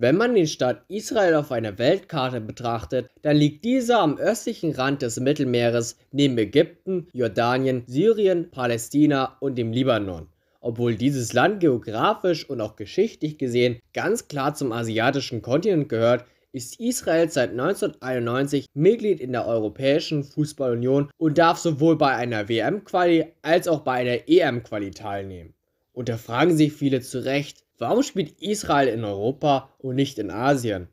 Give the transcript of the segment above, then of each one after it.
Wenn man den Staat Israel auf einer Weltkarte betrachtet, dann liegt dieser am östlichen Rand des Mittelmeeres neben Ägypten, Jordanien, Syrien, Palästina und dem Libanon. Obwohl dieses Land geografisch und auch geschichtlich gesehen ganz klar zum asiatischen Kontinent gehört, ist Israel seit 1991 Mitglied in der Europäischen Fußballunion und darf sowohl bei einer WM-Quali als auch bei einer EM-Quali teilnehmen. Und da fragen sich viele zu Recht, Warum spielt Israel in Europa und nicht in Asien?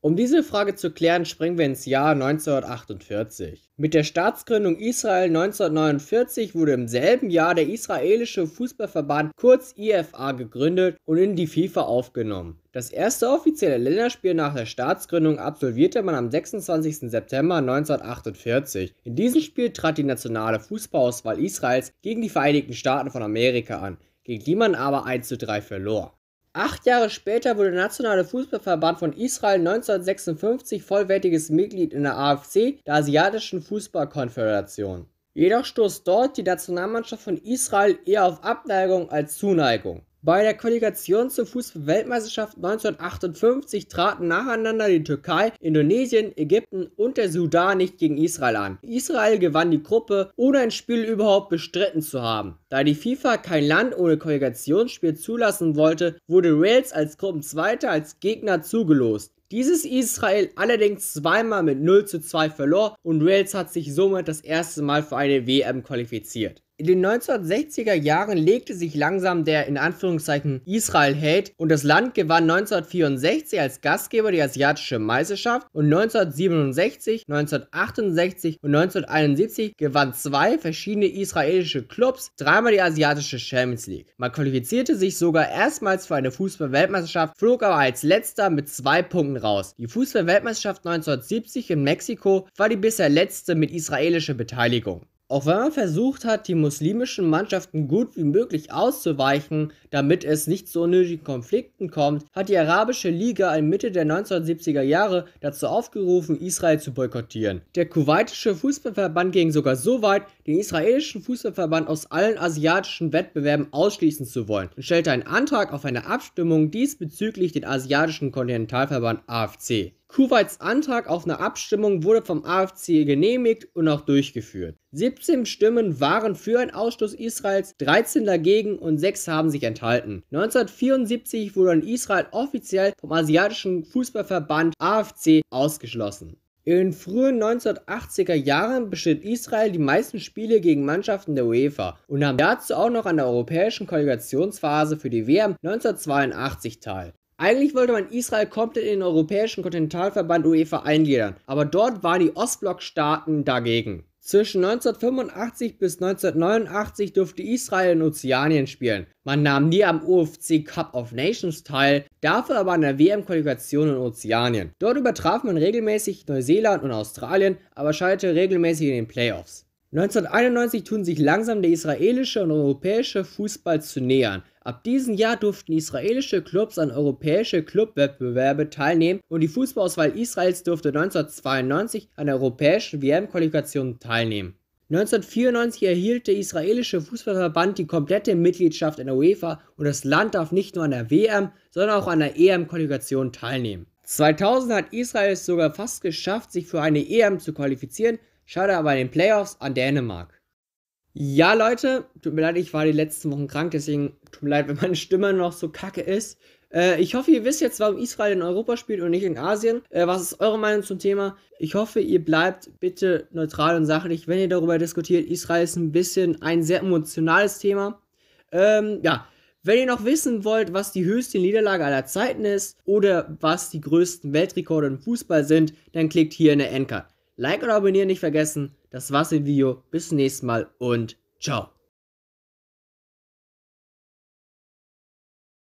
Um diese Frage zu klären, springen wir ins Jahr 1948. Mit der Staatsgründung Israel 1949 wurde im selben Jahr der israelische Fußballverband kurz IFA gegründet und in die FIFA aufgenommen. Das erste offizielle Länderspiel nach der Staatsgründung absolvierte man am 26. September 1948. In diesem Spiel trat die nationale Fußballauswahl Israels gegen die Vereinigten Staaten von Amerika an gegen die man aber 1 zu 3 verlor. Acht Jahre später wurde der Nationale Fußballverband von Israel 1956 vollwertiges Mitglied in der AFC, der Asiatischen Fußballkonföderation. Jedoch stoßt dort die Nationalmannschaft von Israel eher auf Abneigung als Zuneigung. Bei der Qualifikation zur Fußball-Weltmeisterschaft 1958 traten nacheinander die Türkei, Indonesien, Ägypten und der Sudan nicht gegen Israel an. Israel gewann die Gruppe, ohne ein Spiel überhaupt bestritten zu haben. Da die FIFA kein Land ohne Qualifikationsspiel zulassen wollte, wurde Wales als Gruppenzweiter als Gegner zugelost. Dieses Israel allerdings zweimal mit 0 zu 2 verlor und Wales hat sich somit das erste Mal für eine WM qualifiziert. In den 1960er Jahren legte sich langsam der in Anführungszeichen Israel-Hate und das Land gewann 1964 als Gastgeber die asiatische Meisterschaft und 1967, 1968 und 1971 gewann zwei verschiedene israelische Clubs dreimal die asiatische Champions League. Man qualifizierte sich sogar erstmals für eine Fußball-Weltmeisterschaft, flog aber als letzter mit zwei Punkten raus. Die Fußball-Weltmeisterschaft 1970 in Mexiko war die bisher letzte mit israelischer Beteiligung. Auch wenn man versucht hat, die muslimischen Mannschaften gut wie möglich auszuweichen, damit es nicht zu unnötigen Konflikten kommt, hat die Arabische Liga in Mitte der 1970er Jahre dazu aufgerufen, Israel zu boykottieren. Der kuwaitische Fußballverband ging sogar so weit, den israelischen Fußballverband aus allen asiatischen Wettbewerben ausschließen zu wollen und stellte einen Antrag auf eine Abstimmung diesbezüglich den asiatischen Kontinentalverband AFC. Kuwaits Antrag auf eine Abstimmung wurde vom AFC genehmigt und auch durchgeführt. 17 Stimmen waren für einen Ausschluss Israels, 13 dagegen und 6 haben sich enthalten. 1974 wurde in Israel offiziell vom asiatischen Fußballverband AFC ausgeschlossen. In den frühen 1980er Jahren bestritt Israel die meisten Spiele gegen Mannschaften der UEFA und nahm dazu auch noch an der europäischen Qualifikationsphase für die WM 1982 teil. Eigentlich wollte man Israel komplett in den Europäischen Kontinentalverband UEFA eingliedern, aber dort waren die Ostblockstaaten dagegen. Zwischen 1985 bis 1989 durfte Israel in Ozeanien spielen. Man nahm nie am UFC Cup of Nations teil, dafür aber an der WM-Qualifikation in Ozeanien. Dort übertraf man regelmäßig Neuseeland und Australien, aber scheiterte regelmäßig in den Playoffs. 1991 tun sich langsam der israelische und europäische Fußball zu nähern, Ab diesem Jahr durften israelische Clubs an europäische Clubwettbewerbe teilnehmen und die Fußballauswahl Israels durfte 1992 an der europäischen WM-Qualifikation teilnehmen. 1994 erhielt der israelische Fußballverband die komplette Mitgliedschaft in der UEFA und das Land darf nicht nur an der WM, sondern auch an der EM-Qualifikation teilnehmen. 2000 hat Israel es sogar fast geschafft, sich für eine EM zu qualifizieren, schade aber in den Playoffs an Dänemark. Ja, Leute, tut mir leid, ich war die letzten Wochen krank, deswegen tut mir leid, wenn meine Stimme noch so kacke ist. Äh, ich hoffe, ihr wisst jetzt, warum Israel in Europa spielt und nicht in Asien. Äh, was ist eure Meinung zum Thema? Ich hoffe, ihr bleibt bitte neutral und sachlich, wenn ihr darüber diskutiert. Israel ist ein bisschen ein sehr emotionales Thema. Ähm, ja, wenn ihr noch wissen wollt, was die höchste Niederlage aller Zeiten ist oder was die größten Weltrekorde im Fußball sind, dann klickt hier in der Endcard. Like oder abonnieren nicht vergessen. Das war's im Video. Bis zum nächsten Mal und ciao.